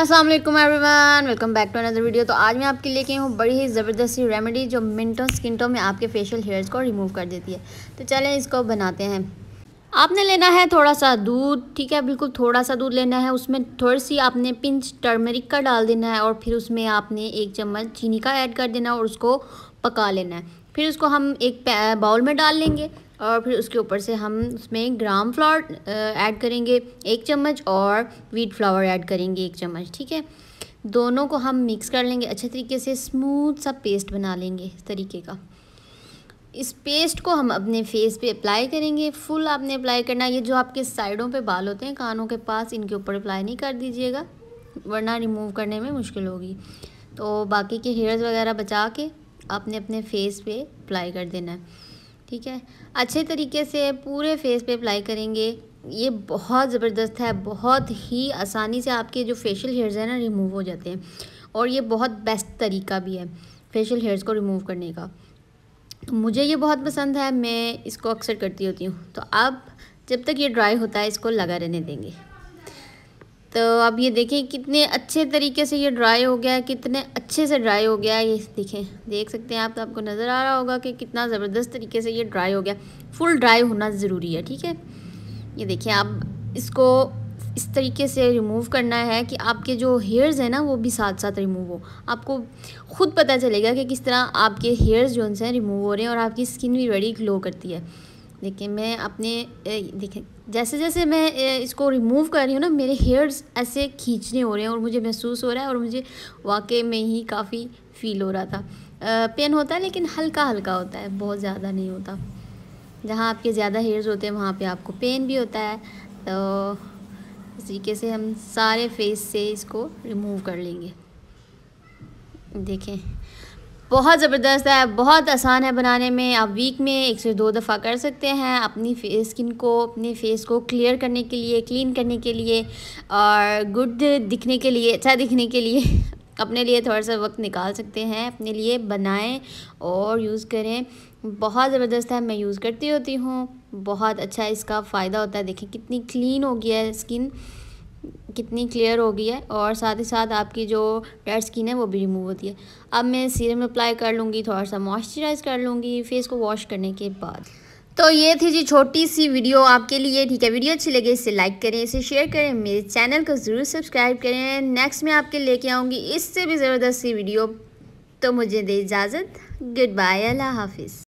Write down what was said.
Aslam everyone welcome back to another video तो आज मैं आपके लेके हूँ बड़ी ही ज़बरदस्त रेमेडी जो मिनटों स्किनटों में आपके फेशियल हेयर्स को रिमूव कर देती है तो चलें इसको बनाते हैं आपने लेना है थोड़ा सा दूध ठीक है बिल्कुल थोड़ा सा दूध लेना है उसमें थोड़ी सी आपने पिंच टर्मरिक का डाल देना है और फिर उसमें आपने एक चम्मच चीनी का ऐड कर देना है और उसको पका लेना है फिर उसको हम एक बाउल में डाल लेंगे और फिर उसके ऊपर से हम उसमें ग्राम फ्लावर ऐड करेंगे एक चम्मच और वीट फ्लावर ऐड करेंगे एक चम्मच ठीक है दोनों को हम मिक्स कर लेंगे अच्छे तरीके से स्मूथ सा पेस्ट बना लेंगे इस तरीके का इस पेस्ट को हम अपने फेस पे अप्लाई करेंगे फुल आपने अप्लाई करना ये जो आपके साइडों पे बाल होते हैं कानों के पास इनके ऊपर अप्लाई नहीं कर दीजिएगा वरना रिमूव करने में मुश्किल होगी तो बाकी के हेयर्स वगैरह बचा के आपने अपने फेस पे अप्लाई कर देना है ठीक है अच्छे तरीके से पूरे फेस पे अप्लाई करेंगे ये बहुत ज़बरदस्त है बहुत ही आसानी से आपके जो फेशियल हेयर्स हैं ना रिमूव हो जाते हैं और ये बहुत बेस्ट तरीका भी है फेशियल हेयर्स को रिमूव करने का तो मुझे ये बहुत पसंद है मैं इसको अक्सर करती होती हूँ तो अब जब तक ये ड्राई होता है इसको लगा रहने देंगे तो अब ये देखें कितने अच्छे तरीके से ये ड्राई हो गया है कितने अच्छे से ड्राई हो गया है ये देखें देख सकते हैं आप तो आपको नज़र आ रहा होगा कि कितना ज़बरदस्त तरीके से ये ड्राई हो गया फुल ड्राई होना ज़रूरी है ठीक है ये देखिए आप इसको इस तरीके से रिमूव करना है कि आपके जो हेयर्स हैं ना वो भी साथ साथ रिमूव हो आपको ख़ुद पता चलेगा कि किस तरह आपके हेयर्स जो हैं रिमूव हो रहे हैं और आपकी स्किन भी बड़ी ग्लो करती है देखिए मैं अपने देखें जैसे जैसे मैं इसको रिमूव कर रही हूँ ना मेरे हेयर्स ऐसे खींचने हो रहे हैं और मुझे महसूस हो रहा है और मुझे वाकई में ही काफ़ी फील हो रहा था पेन होता है लेकिन हल्का हल्का होता है बहुत ज़्यादा नहीं होता जहाँ आपके ज़्यादा हेयर्स होते हैं वहाँ पे आपको पेन भी होता है तो इस तरीके से हम सारे फेस से इसको रिमूव कर लेंगे देखें बहुत ज़बरदस्त है बहुत आसान है बनाने में आप वीक में एक से दो दफ़ा कर सकते हैं अपनी फेस स्किन को अपने फेस को क्लियर करने के लिए क्लीन करने के लिए और गुड दिखने के लिए अच्छा दिखने के लिए अपने लिए थोड़ा सा वक्त निकाल सकते हैं अपने लिए बनाएं और यूज़ करें बहुत ज़बरदस्त है मैं यूज़ करती होती हूँ बहुत अच्छा इसका फ़ायदा होता है देखें कितनी क्लीन हो गया है स्किन कितनी क्लियर हो गई है और साथ ही साथ आपकी जो डेड स्किन है वो भी रिमूव होती है अब मैं सीरम अप्लाई कर लूँगी थोड़ा सा मॉइस्चराइज कर लूँगी फेस को वॉश करने के बाद तो ये थी जी छोटी सी वीडियो आपके लिए ठीक है वीडियो अच्छी लगे इसे लाइक करें इसे शेयर करें मेरे चैनल को ज़रूर सब्सक्राइब करें नेक्स्ट में आपके लेके आऊँगी इससे भी ज़बरदस्त सी वीडियो तो मुझे दे इजाज़त गुड बाय अल्लाह हाफिज़